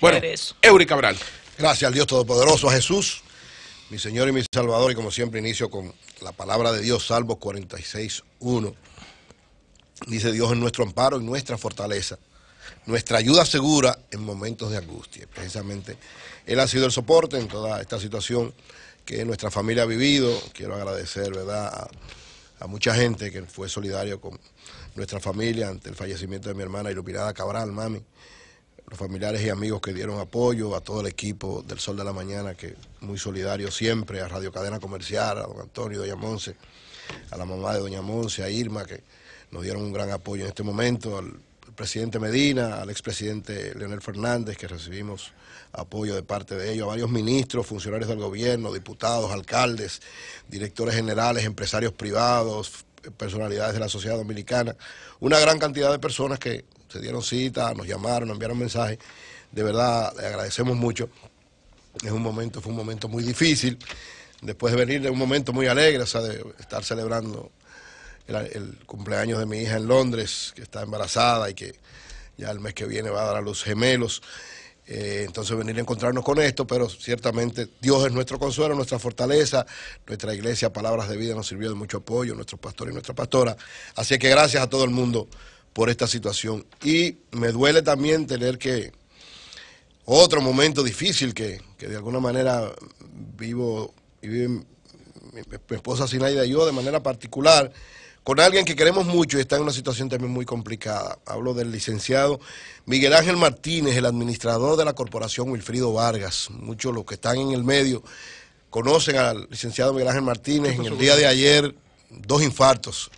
Bueno, Eury Cabral. Gracias al Dios Todopoderoso, a Jesús, mi Señor y mi Salvador, y como siempre inicio con la palabra de Dios, Salvo 46.1 Dice Dios es nuestro amparo y nuestra fortaleza, nuestra ayuda segura en momentos de angustia. Precisamente Él ha sido el soporte en toda esta situación que nuestra familia ha vivido. Quiero agradecer, ¿verdad?, a, mucha gente que fue solidario con nuestra familia ante el fallecimiento de mi hermana Iluminada Cabral, mami los familiares y amigos que dieron apoyo, a todo el equipo del Sol de la Mañana, que muy solidario siempre, a Radio Cadena Comercial, a don Antonio, doña Monse, a la mamá de doña Monse, a Irma, que nos dieron un gran apoyo en este momento, al presidente Medina, al expresidente Leonel Fernández, que recibimos apoyo de parte de ellos, a varios ministros, funcionarios del gobierno, diputados, alcaldes, directores generales, empresarios privados, personalidades de la sociedad dominicana, una gran cantidad de personas que se dieron cita, nos llamaron, nos enviaron mensaje. De verdad, le agradecemos mucho. Es un momento, fue un momento muy difícil. Después de venir de un momento muy alegre, o sea, de estar celebrando el, cumpleaños de mi hija en Londres, que está embarazada y que ya el mes que viene va a dar a los gemelos. Eh, entonces venir a encontrarnos con esto, pero ciertamente Dios es nuestro consuelo, nuestra fortaleza, nuestra iglesia, palabras de vida nos sirvió de mucho apoyo, nuestro pastor y nuestra pastora. Así que gracias a todo el mundo por esta situación. Y me duele también tener que otro momento difícil que, que de alguna manera vivo y vive mi, esposa Sinaida y yo de manera particular con alguien que queremos mucho y está en una situación también muy complicada. Hablo del licenciado Miguel Ángel Martínez, el administrador de la corporación Wilfrido Vargas. Muchos los que están en el medio conocen al licenciado Miguel Ángel Martínez. En el día de ayer, dos infartos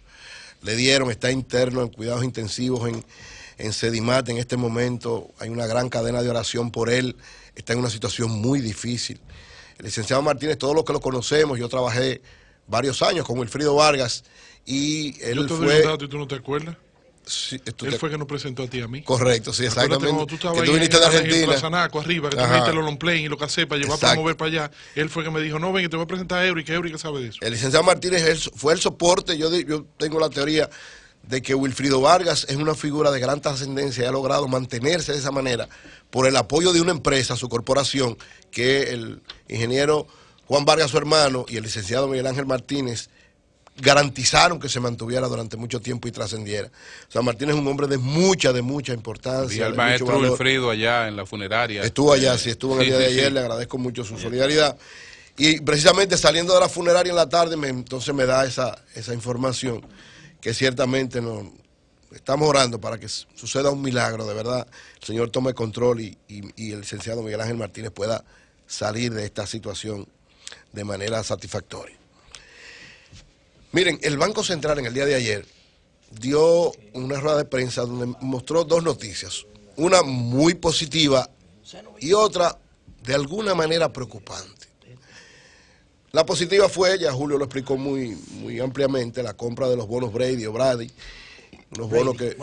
le dieron, está interno en cuidados intensivos en, en Sedimat en este momento. Hay una gran cadena de oración por él. Está en una situación muy difícil. El licenciado Martínez, todos los que lo conocemos, yo trabajé varios años con Wilfrido Vargas y él fue... tú no te acuerdas? Él fue que nos presentó a ti a mí. Correcto, sí, exactamente. Tú, que tú viniste de Argentina. En Zanaco, arriba, que te metiste lo longplanes y lo que para llevar para mover para allá. Él fue que me dijo, no, ven, te voy a presentar a y que Eury que sabe de eso. El licenciado Martínez fue el soporte. Yo, yo tengo la teoría de que Wilfrido Vargas es una figura de gran trascendencia y ha logrado mantenerse de esa manera por el apoyo de una empresa, su corporación, que el ingeniero Juan Vargas, su hermano, y el licenciado Miguel Ángel Martínez garantizaron que se mantuviera durante mucho tiempo y trascendiera. San Martín es un hombre de mucha, de mucha importancia. Y el maestro Wilfrido allá en la funeraria. Estuvo allá, sí, estuvo en el día de ayer, le agradezco mucho su solidaridad. Y precisamente saliendo de la funeraria en la tarde, entonces me da esa, esa información que ciertamente no, estamos orando para que suceda un milagro, de verdad. El Señor tome control y el licenciado Miguel Ángel Martínez pueda salir de esta situación de manera satisfactoria. Miren, el Banco Central en el día de ayer dio una rueda de prensa donde mostró dos noticias, una muy positiva y otra de alguna manera preocupante. La positiva fue, ya Julio lo explicó muy, muy ampliamente, la compra de los bonos Brady o Brady los bonos que.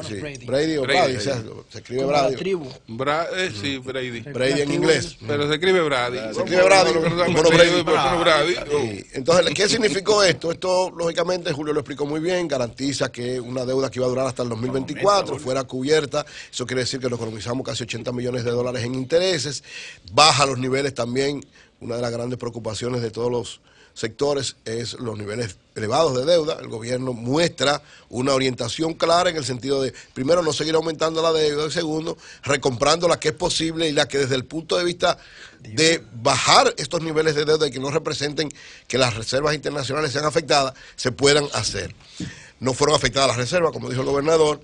Brady. o Brady. se escribe Brady. Eh, sí, Brady. Brady en inglés. Pero se escribe Brady. Se escribe Brady. Entonces, ¿qué significó esto? Esto, lógicamente, Julio lo explicó muy bien. Garantiza que una deuda que iba a durar hasta el 2024 fuera cubierta. Eso quiere decir que nos economizamos casi 80 millones de dólares en intereses. Baja los niveles también. Una de las grandes preocupaciones de todos los sectores es los niveles elevados de deuda. El gobierno muestra una orientación clara en el sentido de, primero, no seguir aumentando la deuda, y segundo, recomprando la que es posible y la que desde el punto de vista de bajar estos niveles de deuda y que no representen que las reservas internacionales sean afectadas, se puedan hacer. No fueron afectadas las reservas, como dijo el gobernador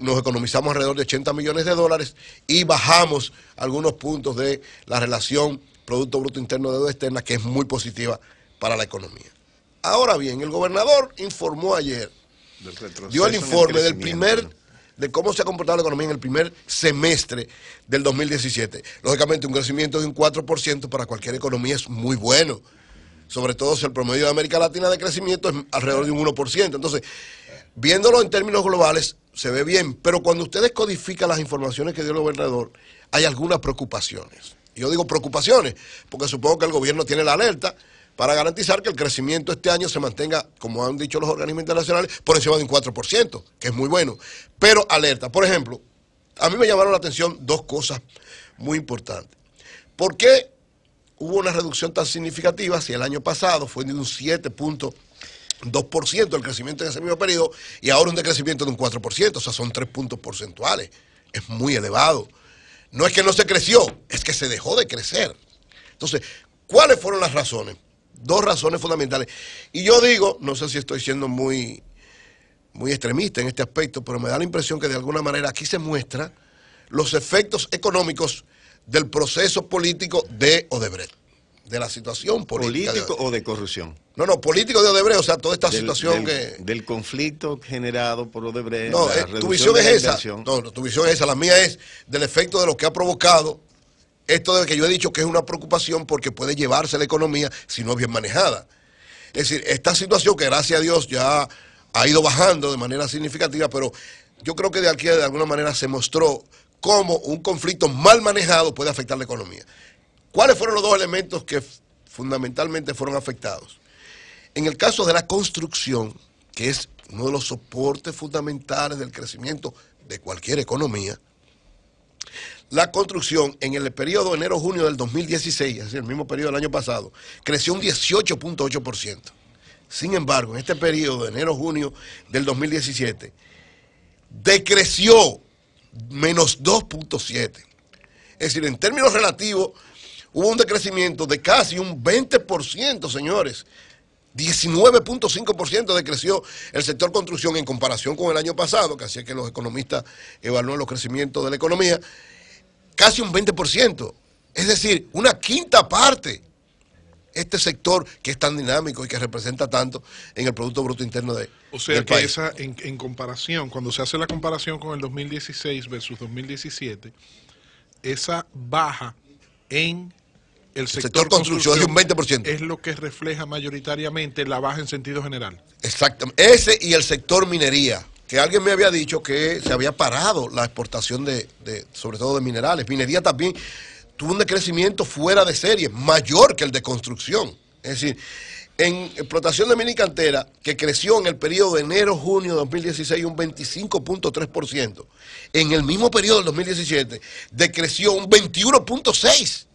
nos economizamos alrededor de 80 millones de dólares y bajamos algunos puntos de la relación Producto Bruto Interno Deuda Externa, que es muy positiva para la economía. Ahora bien, el gobernador informó ayer, dio el informe del primer de cómo se ha comportado la economía en el primer semestre del 2017. Lógicamente, un crecimiento de un 4% para cualquier economía es muy bueno. Sobre todo si el promedio de América Latina de crecimiento es alrededor de un 1%. Entonces, viéndolo en términos globales, se ve bien. Pero cuando ustedes codifican las informaciones que dio el gobernador, hay algunas preocupaciones. Yo digo preocupaciones, porque supongo que el gobierno tiene la alerta para garantizar que el crecimiento este año se mantenga, como han dicho los organismos internacionales, por encima de un 4%, que es muy bueno. Pero alerta, por ejemplo, a mí me llamaron la atención dos cosas muy importantes. ¿Por qué hubo una reducción tan significativa si el año pasado fue de un 7.2% el crecimiento en ese mismo periodo y ahora un decrecimiento de un 4%? O sea, son tres puntos porcentuales. Es muy elevado. No es que no se creció, es que se dejó de crecer. Entonces, ¿cuáles fueron las razones? Dos razones fundamentales. Y yo digo, no sé si estoy siendo muy, muy extremista en este aspecto, pero me da la impresión que de alguna manera aquí se muestra los efectos económicos del proceso político de Odebrecht, de la situación política. ¿Político o de corrupción? No, no, político de Odebrecht, o sea, toda esta situación del, que... Del conflicto generado por Odebrecht. No, eh, tu visión es esa. no, tu visión es esa. La mía es del efecto de lo que ha provocado esto de que yo he dicho que es una preocupación porque puede llevarse la economía si no es bien manejada. Es decir, esta situación que gracias a Dios ya ha ido bajando de manera significativa, pero yo creo que de aquí de alguna manera se mostró cómo un conflicto mal manejado puede afectar la economía. ¿Cuáles fueron los dos elementos que fundamentalmente fueron afectados? En el caso de la construcción, que es uno de los soportes fundamentales del crecimiento de cualquier economía, la construcción en el periodo enero-junio del 2016, es decir, el mismo periodo del año pasado, creció un 18.8%. Sin embargo, en este periodo de enero-junio del 2017, decreció menos 2.7. Es decir, en términos relativos, hubo un decrecimiento de casi un 20%, señores. 19.5% decreció el sector construcción en comparación con el año pasado, que así es que los economistas evalúan los crecimientos de la economía casi un 20%. Es decir, una quinta parte. Este sector que es tan dinámico y que representa tanto en el Producto Bruto Interno de O sea que esa, en, comparación, cuando se hace la comparación con el 2016 versus 2017, esa baja en el sector, construcción, un 20%. Es lo que refleja mayoritariamente la baja en sentido general. Exactamente. Ese y el sector minería que alguien me había dicho que se había parado la exportación de, sobre todo de minerales. Minería también tuvo un decrecimiento fuera de serie, mayor que el de construcción. Es decir, en explotación de cantera que creció en el periodo de enero-junio de 2016 un 25.3%, en el mismo periodo del 2017 decreció un 21.6%.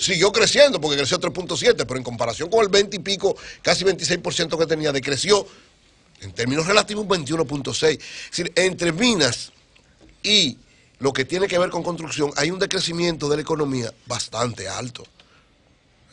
siguió creciendo porque creció 3.7, pero en comparación con el 20 y pico, casi 26% que tenía, decreció en términos relativos, 21.6. Es decir, entre minas y lo que tiene que ver con construcción, hay un decrecimiento de la economía bastante alto.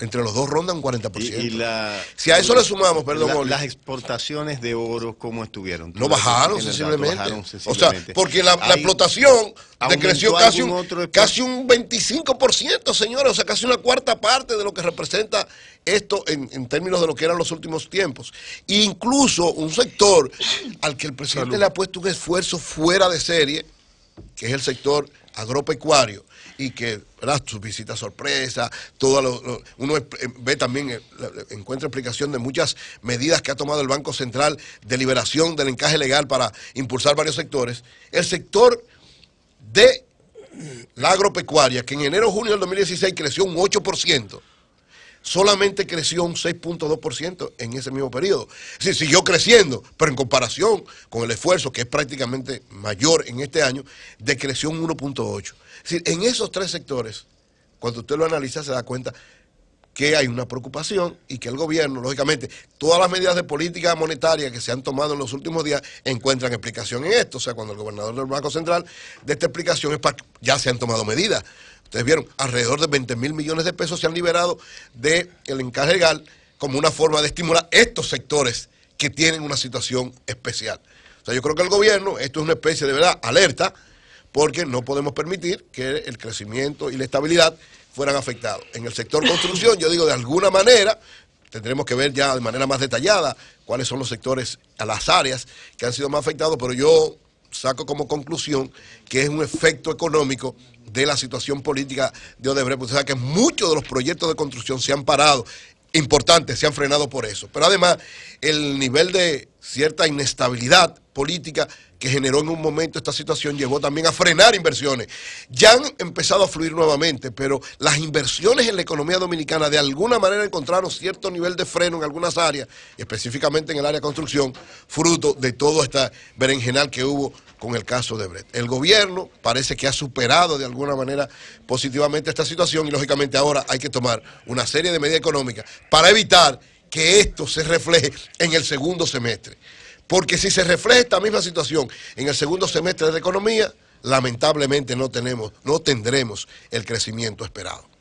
Entre los dos rondan un 40%. Y, si a eso le sumamos, perdón, Las exportaciones de oro, ¿cómo estuvieron? No bajaron sensiblemente. O sea, porque la, explotación decreció casi un, casi un 25%, señores. O sea, casi una cuarta parte de lo que representa esto en, términos de lo que eran los últimos tiempos. incluso un sector al que el presidente le ha puesto un esfuerzo fuera de serie, que es el sector agropecuario y que ¿verdad? sus visitas sorpresa, todo uno eh, ve también, eh, encuentra explicación de muchas medidas que ha tomado el Banco Central de liberación del encaje legal para impulsar varios sectores. El sector de la agropecuaria, que en enero-junio del 2016 creció un 8%, solamente creció un 6.2% en ese mismo periodo. Es decir, siguió creciendo, pero en comparación con el esfuerzo, que es prácticamente mayor en este año, decreció un 1.8%. Es decir, en esos tres sectores, cuando usted lo analiza, se da cuenta que hay una preocupación y que el gobierno, lógicamente, todas las medidas de política monetaria que se han tomado en los últimos días encuentran explicación en esto. O sea, cuando el gobernador del Banco Central de esta explicación es para, ya se han tomado medidas. Ustedes vieron, alrededor de 20 mil millones de pesos se han liberado del el encargo legal como una forma de estimular estos sectores que tienen una situación especial. O sea, yo creo que el gobierno, esto es una especie de verdad, alerta, porque no podemos permitir que el crecimiento y la estabilidad fueran afectados. En el sector construcción, yo digo, de alguna manera, tendremos que ver ya de manera más detallada cuáles son los sectores, las áreas que han sido más afectados, pero yo saco como conclusión que es un efecto económico de la situación política de Odebrecht. O sea que muchos de los proyectos de construcción se han parado, importantes, se han frenado por eso. Pero además, el nivel de cierta inestabilidad política que generó en un momento esta situación llevó también a frenar inversiones. Ya han empezado a fluir nuevamente, pero las inversiones en la economía dominicana de alguna manera encontraron cierto nivel de freno en algunas áreas, específicamente en el área de construcción, fruto de todo esta berenjenal que hubo con el caso de Brett. El gobierno parece que ha superado de alguna manera positivamente esta situación y lógicamente ahora hay que tomar una serie de medidas económicas para evitar que esto se refleje en el segundo semestre. Porque si se refleja esta misma situación en el segundo semestre de la economía, lamentablemente no, tenemos, no tendremos el crecimiento esperado.